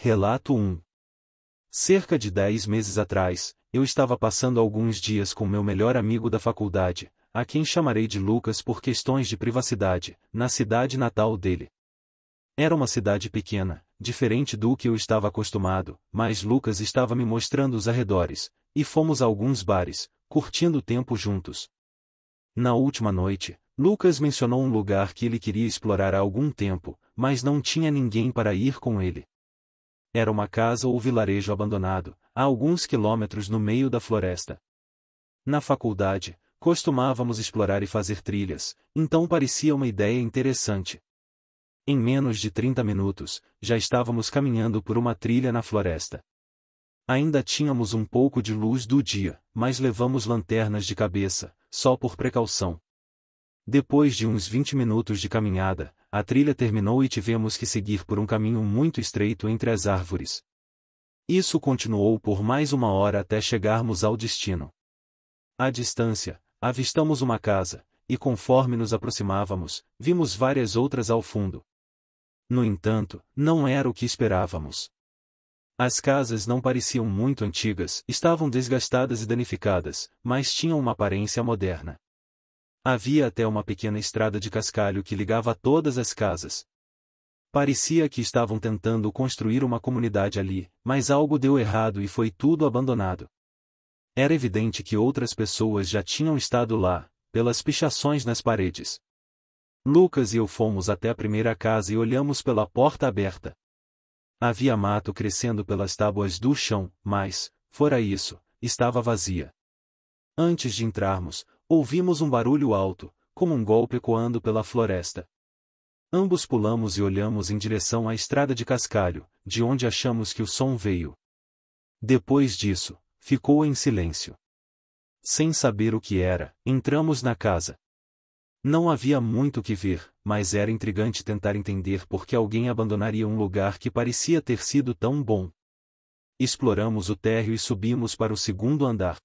Relato 1 Cerca de dez meses atrás, eu estava passando alguns dias com meu melhor amigo da faculdade, a quem chamarei de Lucas por questões de privacidade, na cidade natal dele. Era uma cidade pequena, diferente do que eu estava acostumado, mas Lucas estava me mostrando os arredores, e fomos a alguns bares, curtindo o tempo juntos. Na última noite, Lucas mencionou um lugar que ele queria explorar há algum tempo, mas não tinha ninguém para ir com ele. Era uma casa ou vilarejo abandonado, a alguns quilômetros no meio da floresta. Na faculdade, costumávamos explorar e fazer trilhas, então parecia uma ideia interessante. Em menos de 30 minutos, já estávamos caminhando por uma trilha na floresta. Ainda tínhamos um pouco de luz do dia, mas levamos lanternas de cabeça, só por precaução. Depois de uns 20 minutos de caminhada, a trilha terminou e tivemos que seguir por um caminho muito estreito entre as árvores. Isso continuou por mais uma hora até chegarmos ao destino. À distância, avistamos uma casa, e conforme nos aproximávamos, vimos várias outras ao fundo. No entanto, não era o que esperávamos. As casas não pareciam muito antigas, estavam desgastadas e danificadas, mas tinham uma aparência moderna. Havia até uma pequena estrada de cascalho que ligava todas as casas. Parecia que estavam tentando construir uma comunidade ali, mas algo deu errado e foi tudo abandonado. Era evidente que outras pessoas já tinham estado lá, pelas pichações nas paredes. Lucas e eu fomos até a primeira casa e olhamos pela porta aberta. Havia mato crescendo pelas tábuas do chão, mas, fora isso, estava vazia. Antes de entrarmos, Ouvimos um barulho alto, como um golpe ecoando pela floresta. Ambos pulamos e olhamos em direção à estrada de cascalho, de onde achamos que o som veio. Depois disso, ficou em silêncio. Sem saber o que era, entramos na casa. Não havia muito o que ver, mas era intrigante tentar entender por que alguém abandonaria um lugar que parecia ter sido tão bom. Exploramos o térreo e subimos para o segundo andar.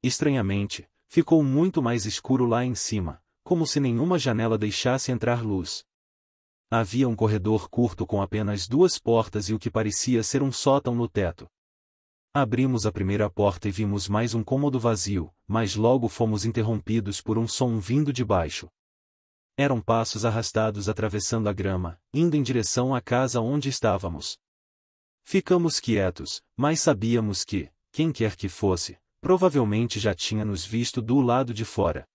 Estranhamente, ficou muito mais escuro lá em cima, como se nenhuma janela deixasse entrar luz. Havia um corredor curto com apenas duas portas e o que parecia ser um sótão no teto. Abrimos a primeira porta e vimos mais um cômodo vazio, mas logo fomos interrompidos por um som vindo de baixo. Eram passos arrastados atravessando a grama, indo em direção à casa onde estávamos. Ficamos quietos, mas sabíamos que, quem quer que fosse, provavelmente já tinha nos visto do lado de fora.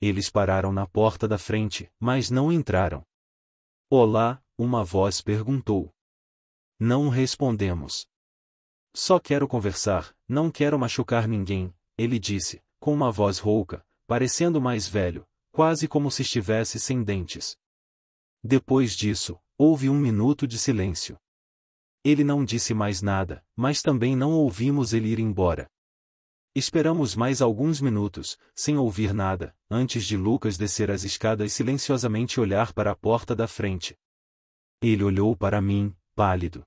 Eles pararam na porta da frente, mas não entraram. Olá, uma voz perguntou. Não respondemos. Só quero conversar, não quero machucar ninguém, ele disse, com uma voz rouca, parecendo mais velho, quase como se estivesse sem dentes. Depois disso, houve um minuto de silêncio. Ele não disse mais nada, mas também não ouvimos ele ir embora. Esperamos mais alguns minutos, sem ouvir nada, antes de Lucas descer as escadas silenciosamente olhar para a porta da frente. Ele olhou para mim, pálido.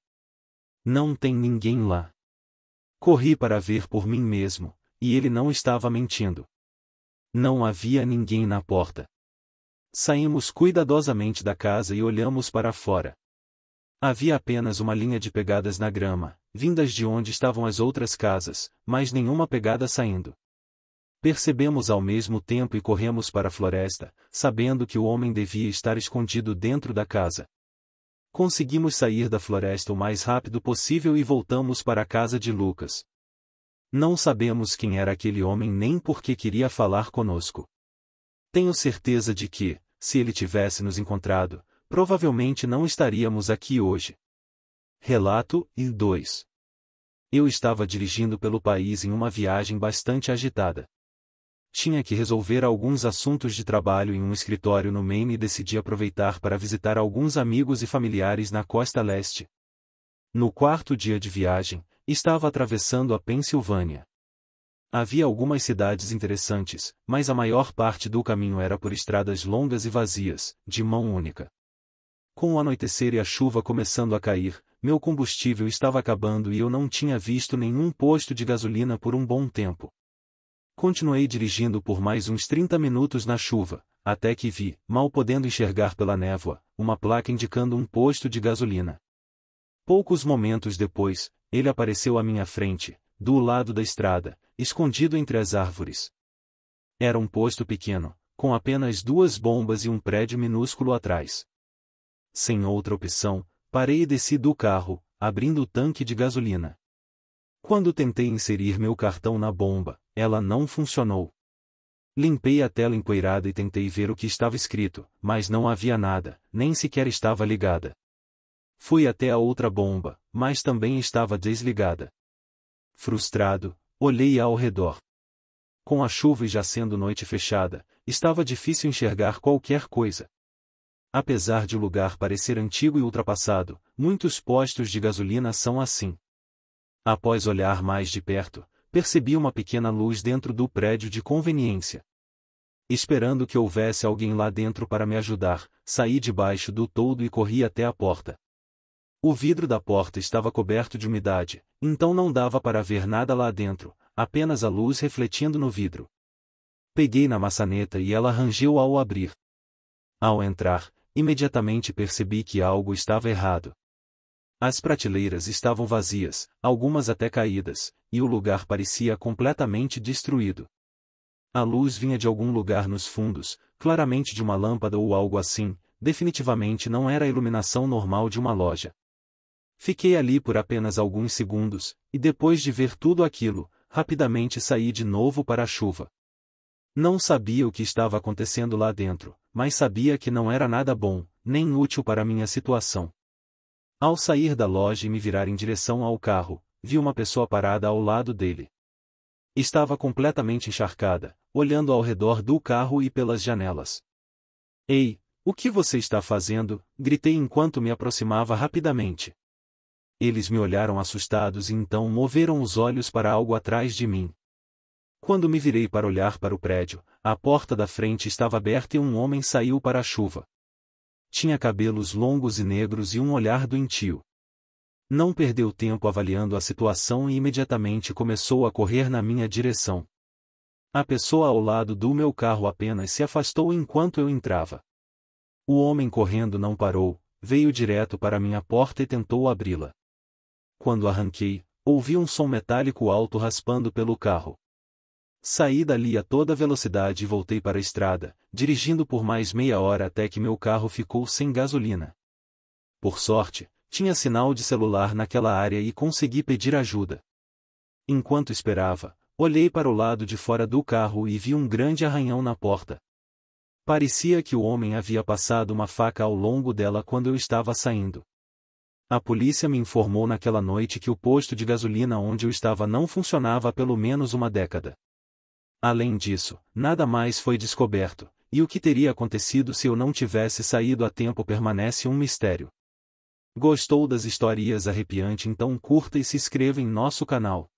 Não tem ninguém lá. Corri para ver por mim mesmo, e ele não estava mentindo. Não havia ninguém na porta. Saímos cuidadosamente da casa e olhamos para fora. Havia apenas uma linha de pegadas na grama, vindas de onde estavam as outras casas, mas nenhuma pegada saindo. Percebemos ao mesmo tempo e corremos para a floresta, sabendo que o homem devia estar escondido dentro da casa. Conseguimos sair da floresta o mais rápido possível e voltamos para a casa de Lucas. Não sabemos quem era aquele homem nem por que queria falar conosco. Tenho certeza de que, se ele tivesse nos encontrado, provavelmente não estaríamos aqui hoje. Relato, e 2. Eu estava dirigindo pelo país em uma viagem bastante agitada. Tinha que resolver alguns assuntos de trabalho em um escritório no Maine e decidi aproveitar para visitar alguns amigos e familiares na costa leste. No quarto dia de viagem, estava atravessando a Pensilvânia. Havia algumas cidades interessantes, mas a maior parte do caminho era por estradas longas e vazias, de mão única. Com o anoitecer e a chuva começando a cair, meu combustível estava acabando e eu não tinha visto nenhum posto de gasolina por um bom tempo. Continuei dirigindo por mais uns 30 minutos na chuva, até que vi, mal podendo enxergar pela névoa, uma placa indicando um posto de gasolina. Poucos momentos depois, ele apareceu à minha frente, do lado da estrada, escondido entre as árvores. Era um posto pequeno, com apenas duas bombas e um prédio minúsculo atrás. Sem outra opção, Parei e desci do carro, abrindo o tanque de gasolina. Quando tentei inserir meu cartão na bomba, ela não funcionou. Limpei a tela empoeirada e tentei ver o que estava escrito, mas não havia nada, nem sequer estava ligada. Fui até a outra bomba, mas também estava desligada. Frustrado, olhei ao redor. Com a chuva e já sendo noite fechada, estava difícil enxergar qualquer coisa. Apesar de o lugar parecer antigo e ultrapassado, muitos postos de gasolina são assim. Após olhar mais de perto, percebi uma pequena luz dentro do prédio de conveniência. Esperando que houvesse alguém lá dentro para me ajudar, saí debaixo do toldo e corri até a porta. O vidro da porta estava coberto de umidade, então não dava para ver nada lá dentro, apenas a luz refletindo no vidro. Peguei na maçaneta e ela rangeu ao abrir. Ao entrar, imediatamente percebi que algo estava errado. As prateleiras estavam vazias, algumas até caídas, e o lugar parecia completamente destruído. A luz vinha de algum lugar nos fundos, claramente de uma lâmpada ou algo assim, definitivamente não era a iluminação normal de uma loja. Fiquei ali por apenas alguns segundos, e depois de ver tudo aquilo, rapidamente saí de novo para a chuva. Não sabia o que estava acontecendo lá dentro, mas sabia que não era nada bom, nem útil para minha situação. Ao sair da loja e me virar em direção ao carro, vi uma pessoa parada ao lado dele. Estava completamente encharcada, olhando ao redor do carro e pelas janelas. Ei, o que você está fazendo? gritei enquanto me aproximava rapidamente. Eles me olharam assustados e então moveram os olhos para algo atrás de mim. Quando me virei para olhar para o prédio, a porta da frente estava aberta e um homem saiu para a chuva. Tinha cabelos longos e negros e um olhar doentio. Não perdeu tempo avaliando a situação e imediatamente começou a correr na minha direção. A pessoa ao lado do meu carro apenas se afastou enquanto eu entrava. O homem correndo não parou, veio direto para minha porta e tentou abri-la. Quando arranquei, ouvi um som metálico alto raspando pelo carro. Saí dali a toda velocidade e voltei para a estrada, dirigindo por mais meia hora até que meu carro ficou sem gasolina. Por sorte, tinha sinal de celular naquela área e consegui pedir ajuda. Enquanto esperava, olhei para o lado de fora do carro e vi um grande arranhão na porta. Parecia que o homem havia passado uma faca ao longo dela quando eu estava saindo. A polícia me informou naquela noite que o posto de gasolina onde eu estava não funcionava há pelo menos uma década. Além disso, nada mais foi descoberto, e o que teria acontecido se eu não tivesse saído a tempo permanece um mistério. Gostou das historias arrepiante então curta e se inscreva em nosso canal.